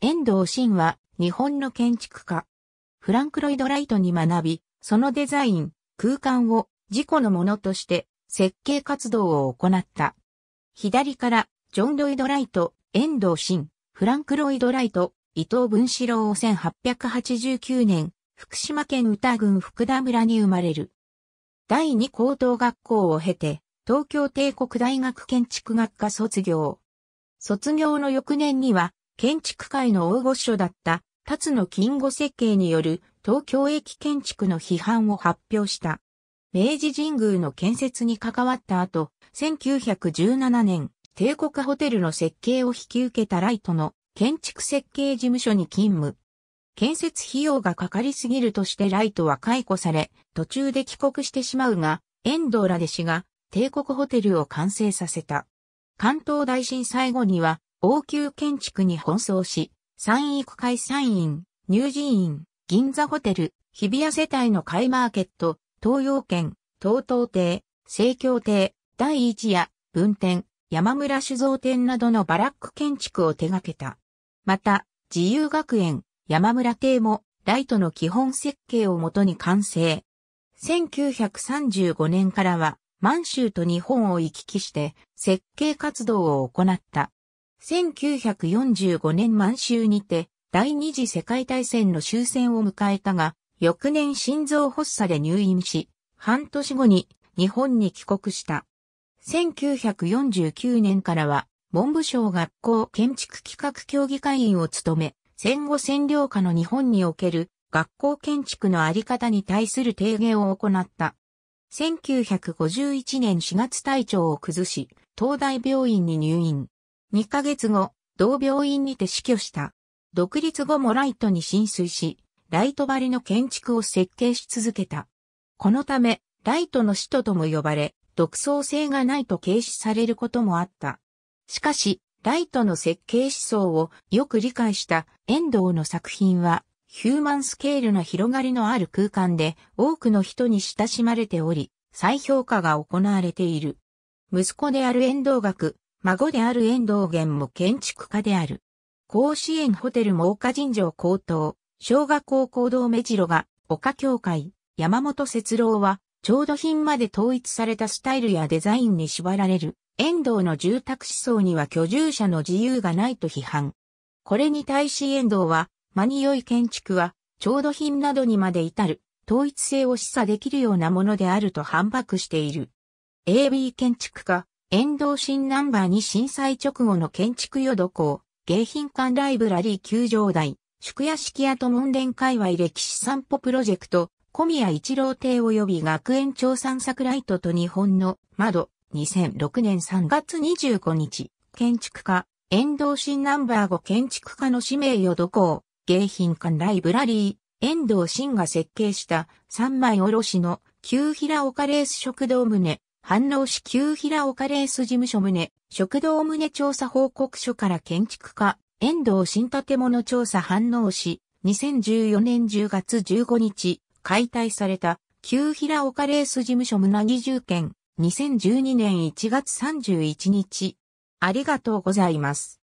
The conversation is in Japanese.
遠藤真は日本の建築家。フランク・ロイド・ライトに学び、そのデザイン、空間を自己のものとして設計活動を行った。左からジョン・ロイド・ライト、遠藤真、フランク・ロイド・ライト、伊藤文四郎を1889年、福島県歌郡福田村に生まれる。第二高等学校を経て、東京帝国大学建築学科卒業。卒業の翌年には、建築界の大御所だった辰野金吾設計による東京駅建築の批判を発表した。明治神宮の建設に関わった後、1917年、帝国ホテルの設計を引き受けたライトの建築設計事務所に勤務。建設費用がかかりすぎるとしてライトは解雇され、途中で帰国してしまうが、遠藤ら弟子が帝国ホテルを完成させた。関東大震災後には王宮建築に奔走し、山育会山院、乳児院、銀座ホテル、日比谷世帯の買いマーケット、東洋圏、東東亭、西京亭、第一夜、文店、山村酒造店などのバラック建築を手掛けた。また、自由学園、山村亭も、ライトの基本設計をもとに完成。1935年からは、満州と日本を行き来して、設計活動を行った。1945年満州にて、第二次世界大戦の終戦を迎えたが、翌年心臓発作で入院し、半年後に日本に帰国した。1949年からは、文部省学校建築企画協議会員を務め、戦後占領下の日本における学校建築のあり方に対する提言を行った。1951年4月体調を崩し、東大病院に入院。2ヶ月後、同病院にて死去した。独立後もライトに浸水し、ライト張りの建築を設計し続けた。このため、ライトの使徒とも呼ばれ、独創性がないと軽視されることもあった。しかし、ライトの設計思想をよく理解した遠藤の作品は、ヒューマンスケールの広がりのある空間で多くの人に親しまれており、再評価が行われている。息子である遠藤学、孫である遠藤源も建築家である。甲子園ホテルも岡尋常高等、小学校高堂目白が、岡教会、山本節郎は、調度品まで統一されたスタイルやデザインに縛られる、遠藤の住宅思想には居住者の自由がないと批判。これに対し遠藤は、間に良い建築は、調度品などにまで至る、統一性を示唆できるようなものであると反駁している。AB 建築家、遠藤新ナンバー2震災直後の建築予土校、迎賓館ライブラリー球場台、宿屋敷跡門連界隈歴史散歩プロジェクト、小宮一郎邸及び学園長散策ライトと日本の窓、2006年3月25日、建築家、遠藤新ナンバー5建築家の氏名予土校、迎賓館ライブラリー、遠藤新が設計した三枚おろしの旧平岡レース食堂棟、反応し旧平岡レース事務所棟、食堂棟調査報告書から建築家、遠藤新建物調査反応し、2014年10月15日、解体された、旧平岡レース事務所棟木住件、2012年1月31日。ありがとうございます。